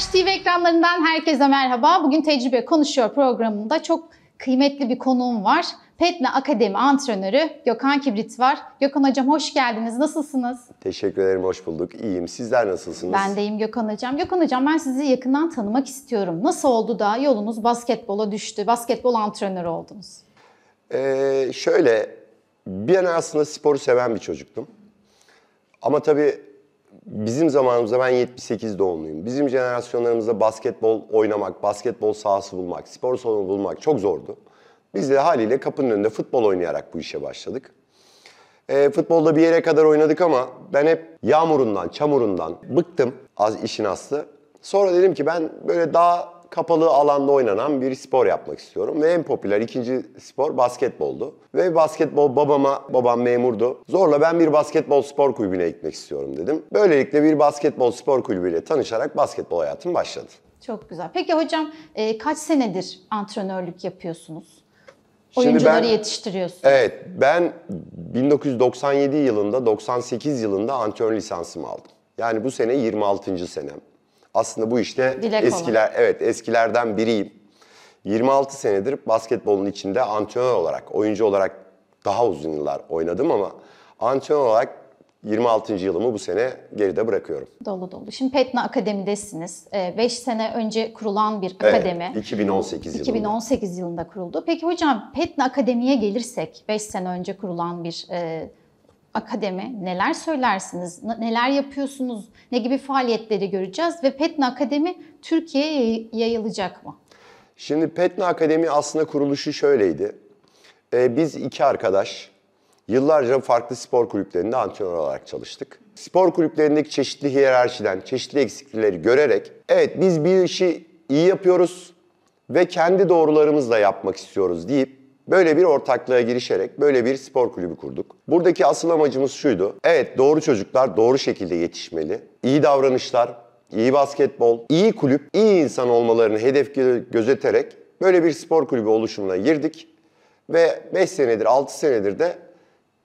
Flash TV ekranlarından herkese merhaba. Bugün Tecrübe Konuşuyor programında çok kıymetli bir konuğum var. Petna Akademi antrenörü Gökhan Kibrit var. Gökhan Hocam hoş geldiniz. Nasılsınız? Teşekkür ederim, hoş bulduk. İyiyim. Sizler nasılsınız? Ben deyim Gökhan Hocam. Gökhan Hocam ben sizi yakından tanımak istiyorum. Nasıl oldu da yolunuz basketbola düştü? Basketbol antrenörü oldunuz. Ee, şöyle, bir an aslında sporu seven bir çocuktum. Ama tabii bizim zamanımızda ben 78 doğumluyum. Bizim jenerasyonlarımızda basketbol oynamak, basketbol sahası bulmak, spor salonu bulmak çok zordu. Biz de haliyle kapının önünde futbol oynayarak bu işe başladık. E, futbolda bir yere kadar oynadık ama ben hep yağmurundan, çamurundan bıktım az işin aslı. Sonra dedim ki ben böyle daha kapalı alanda oynanan bir spor yapmak istiyorum. Ve en popüler ikinci spor basketboldu. Ve basketbol babama, babam memurdu. Zorla ben bir basketbol spor kulübüne gitmek istiyorum dedim. Böylelikle bir basketbol spor kulübüyle tanışarak basketbol hayatım başladı. Çok güzel. Peki hocam e, kaç senedir antrenörlük yapıyorsunuz? Oyuncuları ben, yetiştiriyorsunuz. Evet. Ben 1997 yılında, 98 yılında antrenör lisansımı aldım. Yani bu sene 26. senem. Aslında bu işte Dilek eskiler olan. evet eskilerden biriyim. 26 senedir basketbolun içinde antrenör olarak, oyuncu olarak daha uzun yıllar oynadım ama antrenör olarak 26. yılımı bu sene geride bırakıyorum. Dolu dolu. Şimdi Petna Akademi'desiniz. 5 ee, sene önce kurulan bir akademi. Evet, 2018 yılında. 2018 yılında kuruldu. Peki hocam Petna Akademi'ye gelirsek 5 sene önce kurulan bir e, Akademi neler söylersiniz, neler yapıyorsunuz, ne gibi faaliyetleri göreceğiz ve Petna Akademi Türkiye'ye yayılacak mı? Şimdi Petna Akademi aslında kuruluşu şöyleydi. Ee, biz iki arkadaş yıllarca farklı spor kulüplerinde antrenör olarak çalıştık. Spor kulüplerindeki çeşitli hiyerarşiden, çeşitli eksiklikleri görerek evet biz bir işi iyi yapıyoruz ve kendi doğrularımızla yapmak istiyoruz deyip Böyle bir ortaklığa girişerek böyle bir spor kulübü kurduk. Buradaki asıl amacımız şuydu. Evet doğru çocuklar doğru şekilde yetişmeli. İyi davranışlar, iyi basketbol, iyi kulüp, iyi insan olmalarını hedef gözeterek böyle bir spor kulübü oluşumuna girdik. Ve 5 senedir, 6 senedir de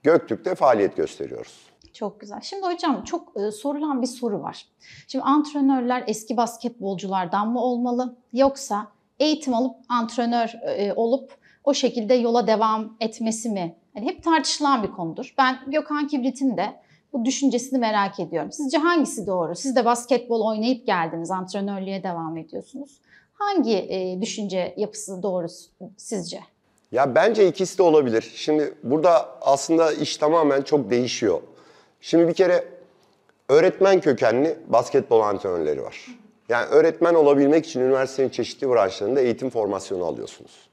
Göktürk'te faaliyet gösteriyoruz. Çok güzel. Şimdi hocam çok e, sorulan bir soru var. Şimdi antrenörler eski basketbolculardan mı olmalı yoksa eğitim alıp antrenör e, olup o şekilde yola devam etmesi mi? Yani hep tartışılan bir konudur. Ben Gökhan Kibrit'in de bu düşüncesini merak ediyorum. Sizce hangisi doğru? Siz de basketbol oynayıp geldiniz, antrenörlüğe devam ediyorsunuz. Hangi e, düşünce yapısı doğru sizce? Ya bence ikisi de olabilir. Şimdi burada aslında iş tamamen çok değişiyor. Şimdi bir kere öğretmen kökenli basketbol antrenörleri var. Yani öğretmen olabilmek için üniversitenin çeşitli branşlarında eğitim formasyonu alıyorsunuz.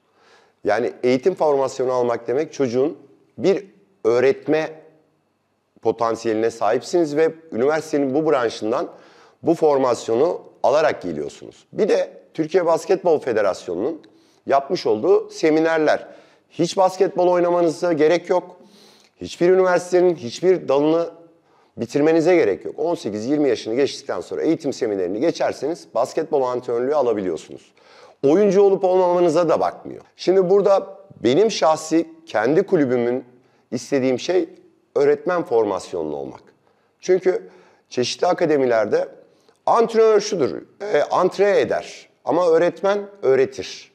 Yani eğitim formasyonu almak demek çocuğun bir öğretme potansiyeline sahipsiniz ve üniversitenin bu branşından bu formasyonu alarak geliyorsunuz. Bir de Türkiye Basketbol Federasyonu'nun yapmış olduğu seminerler. Hiç basketbol oynamanıza gerek yok. Hiçbir üniversitenin hiçbir dalını bitirmenize gerek yok. 18-20 yaşını geçtikten sonra eğitim seminerini geçerseniz basketbol antrenörlüğü alabiliyorsunuz oyuncu olup olmamanıza da bakmıyor. Şimdi burada benim şahsi kendi kulübümün istediğim şey öğretmen formasyonlu olmak. Çünkü çeşitli akademilerde antrenör şudur, e, antre eder ama öğretmen öğretir.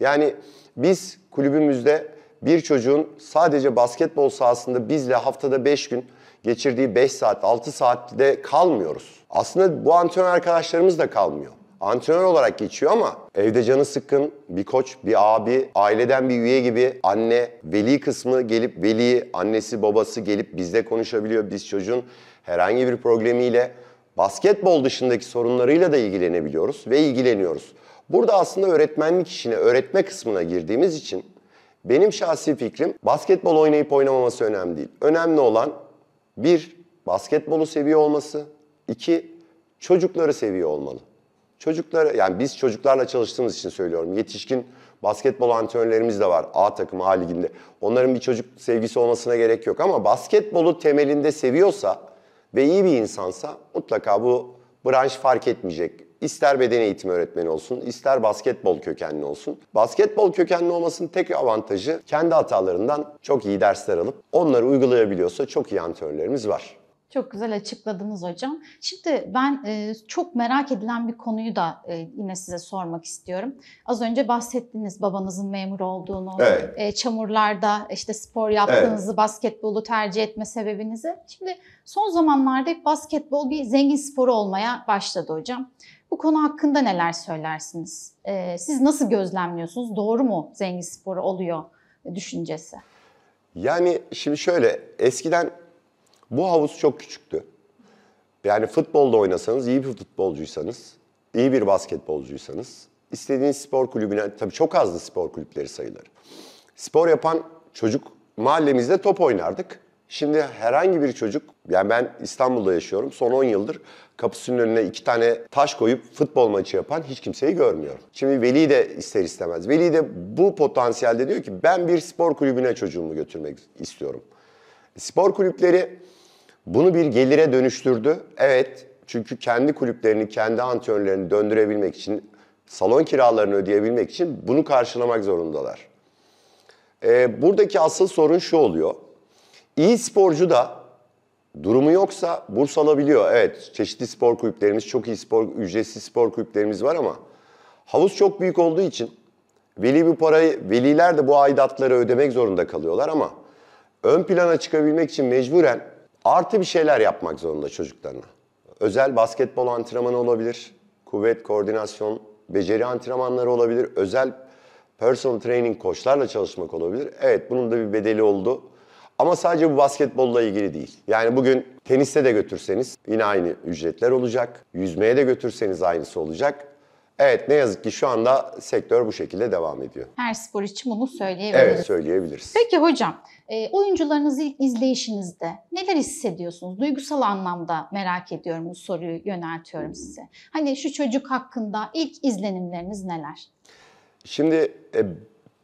Yani biz kulübümüzde bir çocuğun sadece basketbol sahasında bizle haftada 5 gün geçirdiği 5 saat, 6 saatte kalmıyoruz. Aslında bu antrenör arkadaşlarımız da kalmıyor antrenör olarak geçiyor ama evde canı sıkkın bir koç, bir abi, aileden bir üye gibi anne, veli kısmı gelip veli, annesi, babası gelip bizle konuşabiliyor. Biz çocuğun herhangi bir problemiyle basketbol dışındaki sorunlarıyla da ilgilenebiliyoruz ve ilgileniyoruz. Burada aslında öğretmenlik işine, öğretme kısmına girdiğimiz için benim şahsi fikrim basketbol oynayıp oynamaması önemli değil. Önemli olan bir, basketbolu seviyor olması, iki, çocukları seviyor olmalı. Çocuklara yani biz çocuklarla çalıştığımız için söylüyorum. Yetişkin basketbol antrenörlerimiz de var A takımı A liginde. Onların bir çocuk sevgisi olmasına gerek yok ama basketbolu temelinde seviyorsa ve iyi bir insansa mutlaka bu branş fark etmeyecek. İster beden eğitimi öğretmeni olsun, ister basketbol kökenli olsun. Basketbol kökenli olmasının tek avantajı kendi hatalarından çok iyi dersler alıp onları uygulayabiliyorsa çok iyi antrenörlerimiz var. Çok güzel açıkladınız hocam. Şimdi ben e, çok merak edilen bir konuyu da e, yine size sormak istiyorum. Az önce bahsettiniz babanızın memur olduğunu, evet. e, çamurlarda işte spor yaptığınızı, evet. basketbolu tercih etme sebebinizi. Şimdi son zamanlarda basketbol bir zengin sporu olmaya başladı hocam. Bu konu hakkında neler söylersiniz? E, siz nasıl gözlemliyorsunuz? Doğru mu zengin sporu oluyor düşüncesi? Yani şimdi şöyle eskiden bu havuz çok küçüktü. Yani futbolda oynasanız, iyi bir futbolcuysanız, iyi bir basketbolcuysanız, istediğiniz spor kulübüne, tabii çok azdı spor kulüpleri sayıları. Spor yapan çocuk, mahallemizde top oynardık. Şimdi herhangi bir çocuk, yani ben İstanbul'da yaşıyorum, son 10 yıldır kapısının önüne iki tane taş koyup futbol maçı yapan hiç kimseyi görmüyorum. Şimdi Veli de ister istemez. Veli de bu potansiyelde diyor ki ben bir spor kulübüne çocuğumu götürmek istiyorum. Spor kulüpleri bunu bir gelire dönüştürdü. Evet çünkü kendi kulüplerini, kendi antrenörlerini döndürebilmek için, salon kiralarını ödeyebilmek için bunu karşılamak zorundalar. E, buradaki asıl sorun şu oluyor. İyi sporcu da durumu yoksa burs alabiliyor. Evet çeşitli spor kulüplerimiz, çok iyi spor, ücretsiz spor kulüplerimiz var ama havuz çok büyük olduğu için veli bu parayı, veliler de bu aidatları ödemek zorunda kalıyorlar ama ön plana çıkabilmek için mecburen Artı bir şeyler yapmak zorunda çocuklarına. Özel basketbol antrenmanı olabilir, kuvvet, koordinasyon, beceri antrenmanları olabilir, özel personal training koçlarla çalışmak olabilir. Evet bunun da bir bedeli oldu. Ama sadece bu basketbolla ilgili değil. Yani bugün teniste de götürseniz yine aynı ücretler olacak. Yüzmeye de götürseniz aynısı olacak. Evet ne yazık ki şu anda sektör bu şekilde devam ediyor. Her spor için bunu söyleyebiliriz. Evet söyleyebiliriz. Peki hocam e, oyuncularınız ilk izleyişinizde neler hissediyorsunuz? Duygusal anlamda merak ediyorum bu soruyu yöneltiyorum size. Hani şu çocuk hakkında ilk izlenimleriniz neler? Şimdi e,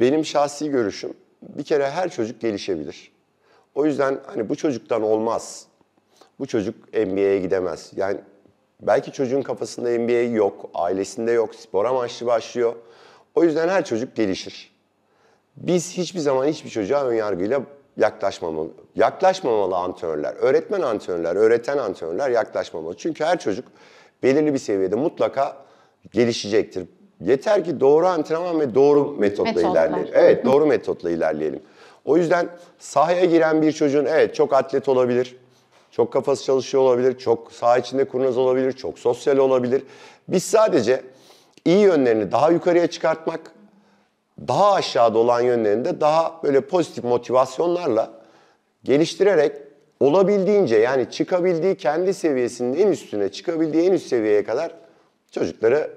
benim şahsi görüşüm bir kere her çocuk gelişebilir. O yüzden hani bu çocuktan olmaz, bu çocuk NBA'ye gidemez. Yani Belki çocuğun kafasında NBA yok, ailesinde yok, spor amaçlı başlıyor. O yüzden her çocuk gelişir. Biz hiçbir zaman hiçbir çocuğa ön önyargıyla yaklaşmamalı. Yaklaşmamalı antrenörler, öğretmen antrenörler, öğreten antrenörler yaklaşmamalı. Çünkü her çocuk belirli bir seviyede mutlaka gelişecektir. Yeter ki doğru antrenman ve doğru metotla Metodlar. ilerleyelim. Evet, doğru metotla ilerleyelim. O yüzden sahaya giren bir çocuğun evet çok atlet olabilir çok kafası çalışıyor olabilir, çok sağ içinde kurnaz olabilir, çok sosyal olabilir. Biz sadece iyi yönlerini daha yukarıya çıkartmak, daha aşağıda olan yönlerini de daha böyle pozitif motivasyonlarla geliştirerek olabildiğince yani çıkabildiği kendi seviyesinin en üstüne çıkabildiği en üst seviyeye kadar çocukları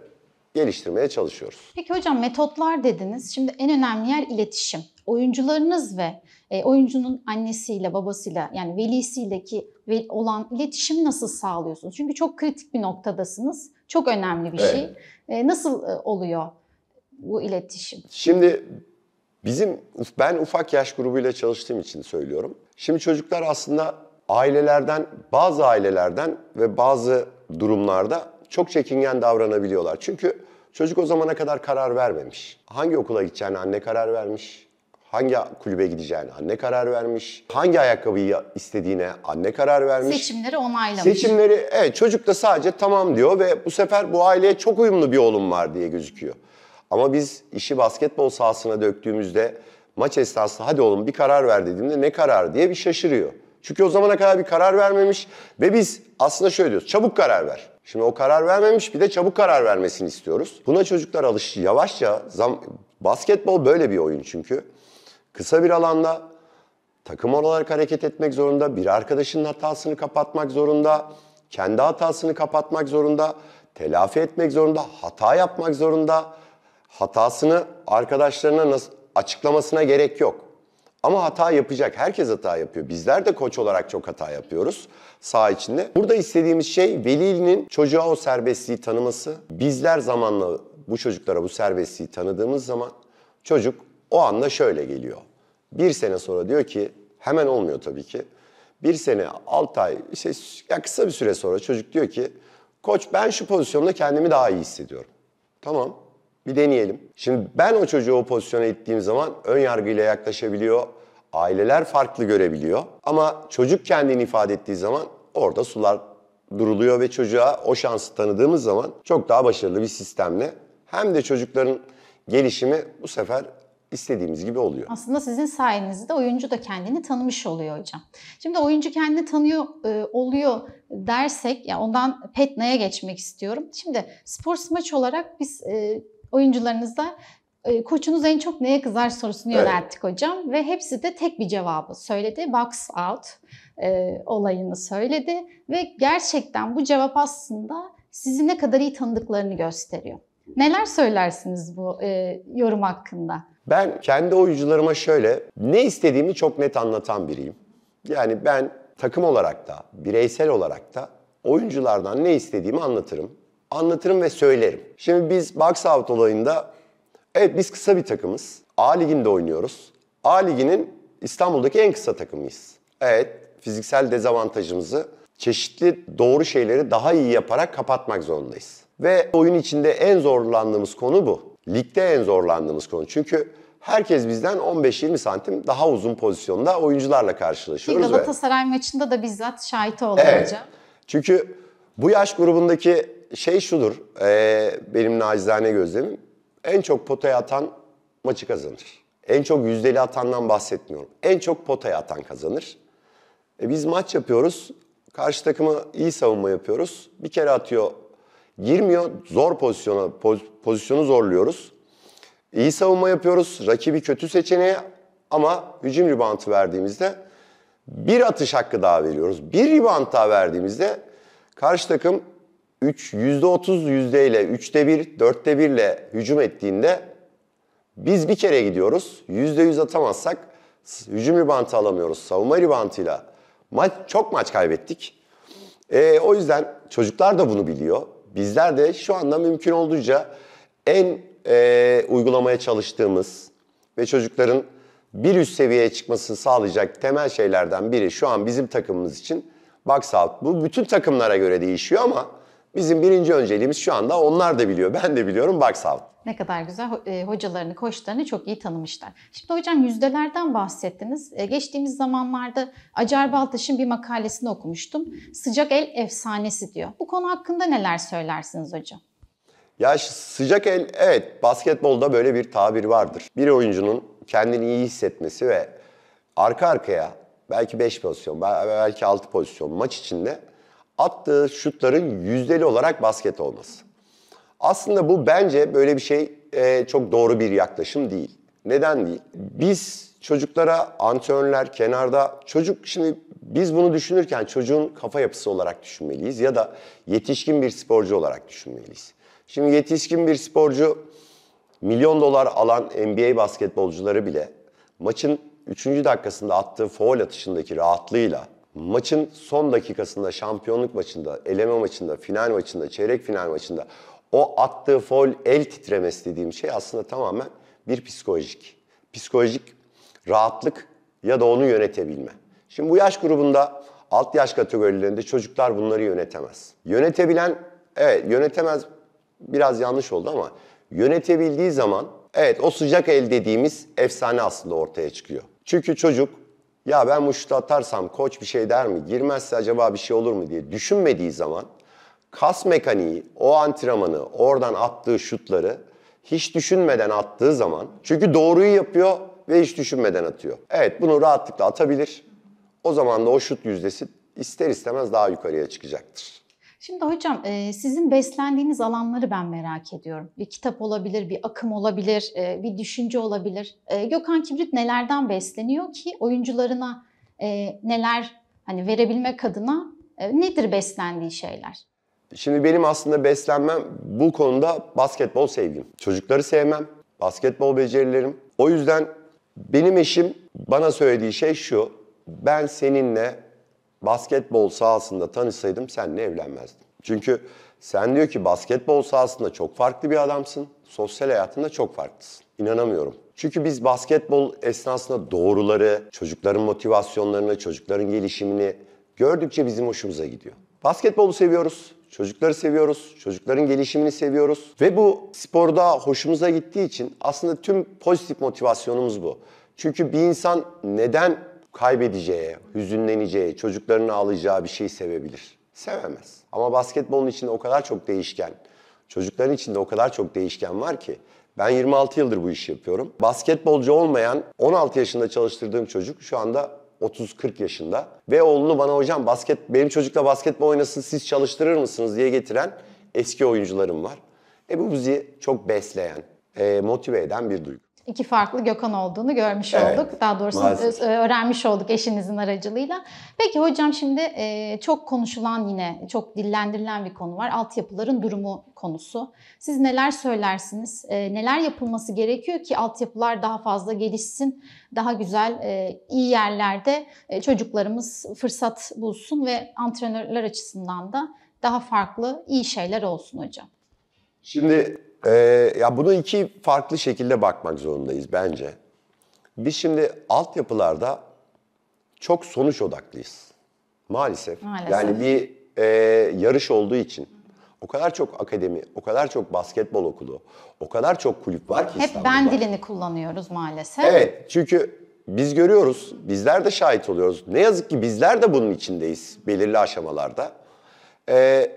geliştirmeye çalışıyoruz. Peki hocam metotlar dediniz. Şimdi en önemli yer iletişim. Oyuncularınız ve e, oyuncunun annesiyle, babasıyla yani velisiyleki ve olan iletişim nasıl sağlıyorsunuz? Çünkü çok kritik bir noktadasınız. Çok önemli bir şey. evet. şey. E, nasıl e, oluyor bu iletişim? Şimdi bizim ben ufak yaş grubuyla çalıştığım için söylüyorum. Şimdi çocuklar aslında ailelerden, bazı ailelerden ve bazı durumlarda çok çekingen davranabiliyorlar. Çünkü Çocuk o zamana kadar karar vermemiş. Hangi okula gideceğini anne karar vermiş. Hangi kulübe gideceğine anne karar vermiş. Hangi ayakkabıyı istediğine anne karar vermiş. Seçimleri onaylamış. Seçimleri evet çocuk da sadece tamam diyor ve bu sefer bu aileye çok uyumlu bir oğlum var diye gözüküyor. Ama biz işi basketbol sahasına döktüğümüzde maç esnasında hadi oğlum bir karar ver dediğimde ne karar diye bir şaşırıyor. Çünkü o zamana kadar bir karar vermemiş ve biz aslında şöyle diyoruz çabuk karar ver. Şimdi o karar vermemiş bir de çabuk karar vermesini istiyoruz. Buna çocuklar alıştı. yavaşça zam basketbol böyle bir oyun çünkü. Kısa bir alanda takım olarak hareket etmek zorunda, bir arkadaşının hatasını kapatmak zorunda, kendi hatasını kapatmak zorunda, telafi etmek zorunda, hata yapmak zorunda. Hatasını arkadaşlarına nasıl açıklamasına gerek yok. Ama hata yapacak. Herkes hata yapıyor. Bizler de koç olarak çok hata yapıyoruz sağ içinde. Burada istediğimiz şey velinin çocuğa o serbestliği tanıması. Bizler zamanla bu çocuklara bu serbestliği tanıdığımız zaman çocuk o anda şöyle geliyor. Bir sene sonra diyor ki hemen olmuyor tabii ki. Bir sene, altı ay, işte ya kısa bir süre sonra çocuk diyor ki koç ben şu pozisyonda kendimi daha iyi hissediyorum. Tamam bir deneyelim. Şimdi ben o çocuğu o pozisyona ittiğim zaman ön yargıyla yaklaşabiliyor Aileler farklı görebiliyor ama çocuk kendini ifade ettiği zaman orada sular duruluyor ve çocuğa o şansı tanıdığımız zaman çok daha başarılı bir sistemle hem de çocukların gelişimi bu sefer istediğimiz gibi oluyor. Aslında sizin sayenizde oyuncu da kendini tanımış oluyor hocam. Şimdi oyuncu kendini tanıyor e, oluyor dersek ya ondan Petna'ya geçmek istiyorum. Şimdi spor smaç olarak biz e, oyuncularınızla ee, koçunuz en çok neye kızar sorusunu evet. yönelttik hocam ve hepsi de tek bir cevabı söyledi. Box out e, olayını söyledi ve gerçekten bu cevap aslında sizi ne kadar iyi tanıdıklarını gösteriyor. Neler söylersiniz bu e, yorum hakkında? Ben kendi oyuncularıma şöyle ne istediğimi çok net anlatan biriyim. Yani ben takım olarak da, bireysel olarak da oyunculardan ne istediğimi anlatırım. Anlatırım ve söylerim. Şimdi biz box out olayında Evet biz kısa bir takımız. A liginde oynuyoruz. A liginin İstanbul'daki en kısa takımıyız. Evet fiziksel dezavantajımızı çeşitli doğru şeyleri daha iyi yaparak kapatmak zorundayız. Ve oyun içinde en zorlandığımız konu bu. Ligde en zorlandığımız konu. Çünkü herkes bizden 15-20 santim daha uzun pozisyonda oyuncularla karşılaşıyoruz. Bir Galatasaray ve... maçında da bizzat şahit oldum evet. hocam. Çünkü bu yaş grubundaki şey şudur, e, benim nacizane gözlemim. En çok potaya atan maçı kazanır. En çok yüzdeli atandan bahsetmiyorum. En çok potaya atan kazanır. E biz maç yapıyoruz. Karşı takımı iyi savunma yapıyoruz. Bir kere atıyor. Girmiyor. Zor pozisyona, pozisyonu zorluyoruz. İyi savunma yapıyoruz. Rakibi kötü seçeneğe ama hücum ribantı verdiğimizde bir atış hakkı daha veriyoruz. Bir ribant daha verdiğimizde karşı takım 3 %30 yüzdeyle 3'te 1, 4'te 1 ile hücum ettiğinde biz bir kere gidiyoruz. %100 atamazsak hücum ribantı alamıyoruz. Savunma ribantıyla maç, çok maç kaybettik. E, o yüzden çocuklar da bunu biliyor. Bizler de şu anda mümkün olduğunca en e, uygulamaya çalıştığımız ve çocukların bir üst seviyeye çıkmasını sağlayacak temel şeylerden biri şu an bizim takımımız için box out. Bu bütün takımlara göre değişiyor ama Bizim birinci önceliğimiz şu anda onlar da biliyor, ben de biliyorum Baksav. Ne kadar güzel e, hocalarını, koçlarını çok iyi tanımışlar. Şimdi hocam yüzdelerden bahsettiniz. E, geçtiğimiz zamanlarda Acar Baltaş'ın bir makalesini okumuştum. Sıcak el efsanesi diyor. Bu konu hakkında neler söylersiniz hocam? Ya sıcak el, evet basketbolda böyle bir tabir vardır. Bir oyuncunun kendini iyi hissetmesi ve arka arkaya belki 5 pozisyon, belki 6 pozisyon maç içinde attığı şutların yüzdeli olarak basket olması. Aslında bu bence böyle bir şey e, çok doğru bir yaklaşım değil. Neden değil? Biz çocuklara antrenörler kenarda çocuk şimdi biz bunu düşünürken çocuğun kafa yapısı olarak düşünmeliyiz ya da yetişkin bir sporcu olarak düşünmeliyiz. Şimdi yetişkin bir sporcu milyon dolar alan NBA basketbolcuları bile maçın 3. dakikasında attığı foul atışındaki rahatlığıyla maçın son dakikasında, şampiyonluk maçında, eleme maçında, final maçında, çeyrek final maçında o attığı foul el titremesi dediğim şey aslında tamamen bir psikolojik. Psikolojik rahatlık ya da onu yönetebilme. Şimdi bu yaş grubunda alt yaş kategorilerinde çocuklar bunları yönetemez. Yönetebilen evet yönetemez biraz yanlış oldu ama yönetebildiği zaman evet o sıcak el dediğimiz efsane aslında ortaya çıkıyor. Çünkü çocuk ya ben bu şutu atarsam koç bir şey der mi? Girmezse acaba bir şey olur mu diye düşünmediği zaman kas mekaniği o antrenmanı oradan attığı şutları hiç düşünmeden attığı zaman çünkü doğruyu yapıyor ve hiç düşünmeden atıyor. Evet bunu rahatlıkla atabilir. O zaman da o şut yüzdesi ister istemez daha yukarıya çıkacaktır. Şimdi hocam e, sizin beslendiğiniz alanları ben merak ediyorum. Bir kitap olabilir, bir akım olabilir, e, bir düşünce olabilir. E, Gökhan Kibrit nelerden besleniyor ki oyuncularına neler hani verebilmek adına nedir beslendiği şeyler? Şimdi benim aslında beslenmem bu konuda basketbol sevgim. Çocukları sevmem, basketbol becerilerim. O yüzden benim eşim bana söylediği şey şu. Ben seninle basketbol sahasında tanışsaydım seninle evlenmezdim. Çünkü sen diyor ki basketbol sahasında çok farklı bir adamsın, sosyal hayatında çok farklısın. İnanamıyorum. Çünkü biz basketbol esnasında doğruları, çocukların motivasyonlarını, çocukların gelişimini gördükçe bizim hoşumuza gidiyor. Basketbolu seviyoruz, çocukları seviyoruz, çocukların gelişimini seviyoruz ve bu sporda hoşumuza gittiği için aslında tüm pozitif motivasyonumuz bu. Çünkü bir insan neden kaybedeceği, hüzünleneceği, çocuklarının ağlayacağı bir şey sevebilir. Sevemez. Ama basketbolun içinde o kadar çok değişken, çocukların içinde o kadar çok değişken var ki ben 26 yıldır bu işi yapıyorum. Basketbolcu olmayan 16 yaşında çalıştırdığım çocuk şu anda 30-40 yaşında ve oğlunu bana hocam basket benim çocukla basketbol oynasın siz çalıştırır mısınız diye getiren eski oyuncularım var. E bu bizi çok besleyen, e, motive eden bir duygu iki farklı Gökhan olduğunu görmüş evet, olduk. Daha doğrusu maalesef. E, öğrenmiş olduk eşinizin aracılığıyla. Peki hocam şimdi e, çok konuşulan yine çok dillendirilen bir konu var. Altyapıların durumu konusu. Siz neler söylersiniz? E, neler yapılması gerekiyor ki altyapılar daha fazla gelişsin, daha güzel, iyi yerlerde çocuklarımız fırsat bulsun ve antrenörler açısından da daha farklı iyi şeyler olsun hocam. Şimdi ee, ya bunu iki farklı şekilde bakmak zorundayız bence. Biz şimdi altyapılarda çok sonuç odaklıyız. Maalesef. Maalesef. Yani bir e, yarış olduğu için o kadar çok akademi, o kadar çok basketbol okulu, o kadar çok kulüp var ki Hep İstanbul'da. ben dilini kullanıyoruz maalesef. Evet çünkü biz görüyoruz, bizler de şahit oluyoruz. Ne yazık ki bizler de bunun içindeyiz belirli aşamalarda. Ee,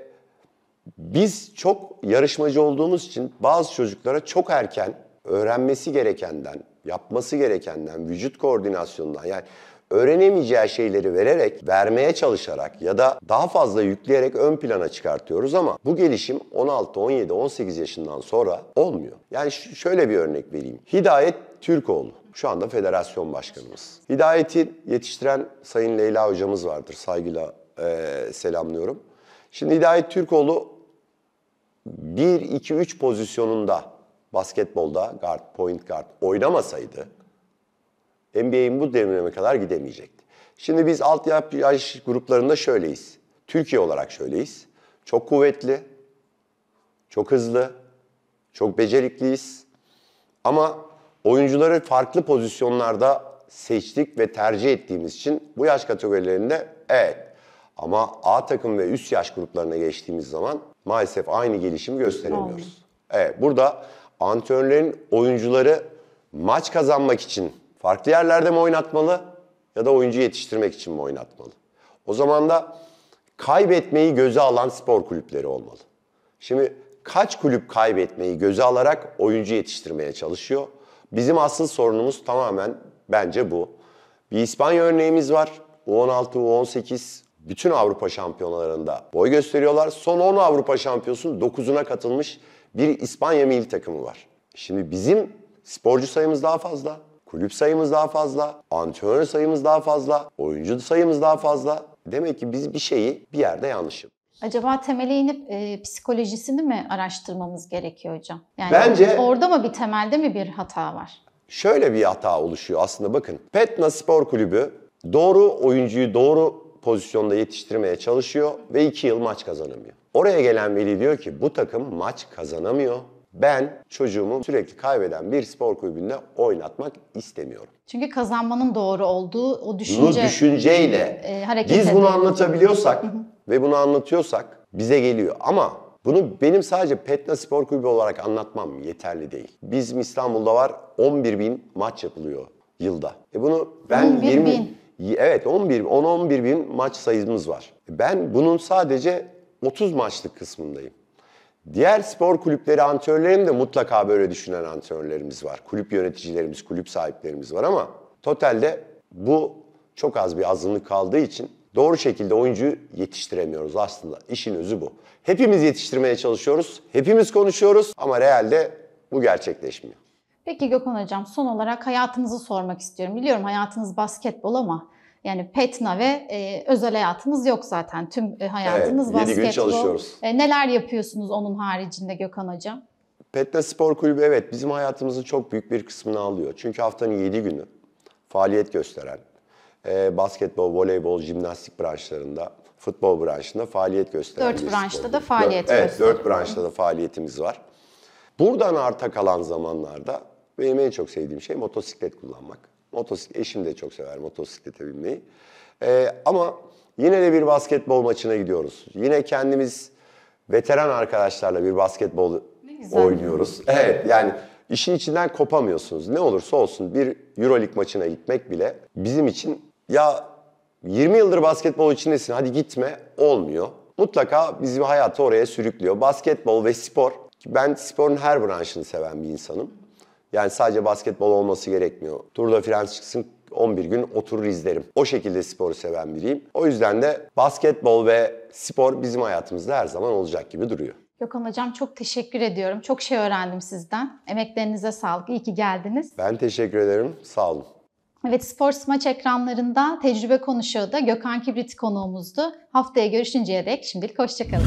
biz çok yarışmacı olduğumuz için bazı çocuklara çok erken öğrenmesi gerekenden, yapması gerekenden, vücut koordinasyonundan yani öğrenemeyeceği şeyleri vererek, vermeye çalışarak ya da daha fazla yükleyerek ön plana çıkartıyoruz ama bu gelişim 16, 17, 18 yaşından sonra olmuyor. Yani şöyle bir örnek vereyim. Hidayet Türkoğlu şu anda federasyon başkanımız. Hidayeti yetiştiren Sayın Leyla hocamız vardır. Saygıyla e, selamlıyorum. Şimdi Hidayet Türkoğlu 1-2-3 pozisyonunda basketbolda guard, point guard oynamasaydı NBA'in bu devreme kadar gidemeyecekti. Şimdi biz alt yaş gruplarında şöyleyiz. Türkiye olarak şöyleyiz. Çok kuvvetli, çok hızlı, çok becerikliyiz. Ama oyuncuları farklı pozisyonlarda seçtik ve tercih ettiğimiz için bu yaş kategorilerinde evet ama A takım ve üst yaş gruplarına geçtiğimiz zaman maalesef aynı gelişimi gösteremiyoruz. Aynen. Evet, burada antrenörlerin oyuncuları maç kazanmak için farklı yerlerde mi oynatmalı ya da oyuncu yetiştirmek için mi oynatmalı? O zaman da kaybetmeyi göze alan spor kulüpleri olmalı. Şimdi kaç kulüp kaybetmeyi göze alarak oyuncu yetiştirmeye çalışıyor? Bizim asıl sorunumuz tamamen bence bu. Bir İspanya örneğimiz var. U16, U18, bütün Avrupa şampiyonalarında boy gösteriyorlar. Son 10 Avrupa şampiyosunun 9'una katılmış bir İspanya milli takımı var. Şimdi bizim sporcu sayımız daha fazla, kulüp sayımız daha fazla, antrenör sayımız daha fazla, oyuncu sayımız daha fazla. Demek ki biz bir şeyi bir yerde yanlış Acaba temele inip e, psikolojisini mi araştırmamız gerekiyor hocam? Yani Bence orada mı bir temelde mi bir hata var? Şöyle bir hata oluşuyor aslında bakın. Petna Spor Kulübü doğru oyuncuyu doğru pozisyonda yetiştirmeye çalışıyor ve 2 yıl maç kazanamıyor. Oraya gelen veli diyor ki bu takım maç kazanamıyor. Ben çocuğumu sürekli kaybeden bir spor kulübünde oynatmak istemiyorum. Çünkü kazanmanın doğru olduğu o düşünce, Bu düşünceyle e, hareket biz bunu anlatabiliyorsak ve bunu anlatıyorsak bize geliyor. Ama bunu benim sadece Petna Spor Kulübü olarak anlatmam yeterli değil. Bizim İstanbul'da var 11 bin maç yapılıyor yılda. E bunu ben 11 20, bin. Evet 11 10-11 bin maç sayımız var. Ben bunun sadece 30 maçlık kısmındayım. Diğer spor kulüpleri antrenörlerim de mutlaka böyle düşünen antrenörlerimiz var. Kulüp yöneticilerimiz, kulüp sahiplerimiz var ama totalde bu çok az bir azınlık kaldığı için doğru şekilde oyuncuyu yetiştiremiyoruz aslında. İşin özü bu. Hepimiz yetiştirmeye çalışıyoruz, hepimiz konuşuyoruz ama realde bu gerçekleşmiyor. Peki Gökhan Hocam son olarak hayatınızı sormak istiyorum. Biliyorum hayatınız basketbol ama yani Petna ve e, özel hayatınız yok zaten. Tüm e, hayatınız evet, basketbol. 7 gün çalışıyoruz. E, neler yapıyorsunuz onun haricinde Gökhan Hocam? Petna Spor Kulübü evet bizim hayatımızın çok büyük bir kısmını alıyor. Çünkü haftanın 7 günü faaliyet gösteren, e, basketbol, voleybol, jimnastik branşlarında, futbol branşında faaliyet gösteren. Dört branşta da faaliyet dört, Evet, dört branşta da faaliyetimiz var. Buradan arta kalan zamanlarda benim en çok sevdiğim şey motosiklet kullanmak. Motosiklet, eşim de çok sever motosiklete binmeyi. Ee, ama yine de bir basketbol maçına gidiyoruz. Yine kendimiz veteran arkadaşlarla bir basketbol oynuyoruz. Evet yani işin içinden kopamıyorsunuz. Ne olursa olsun bir Euroleague maçına gitmek bile bizim için ya 20 yıldır basketbol içindesin hadi gitme olmuyor. Mutlaka bizim hayatı oraya sürüklüyor. Basketbol ve spor. Ben sporun her branşını seven bir insanım. Yani sadece basketbol olması gerekmiyor. Tour de France çıksın 11 gün oturur izlerim. O şekilde sporu seven biriyim. O yüzden de basketbol ve spor bizim hayatımızda her zaman olacak gibi duruyor. Gökhan Hocam çok teşekkür ediyorum. Çok şey öğrendim sizden. Emeklerinize sağlık. İyi ki geldiniz. Ben teşekkür ederim. Sağ olun. Evet Sports Maç ekranlarında tecrübe konuşuyordu. Gökhan Kibrit konuğumuzdu. Haftaya görüşünceye dek şimdilik hoşçakalın.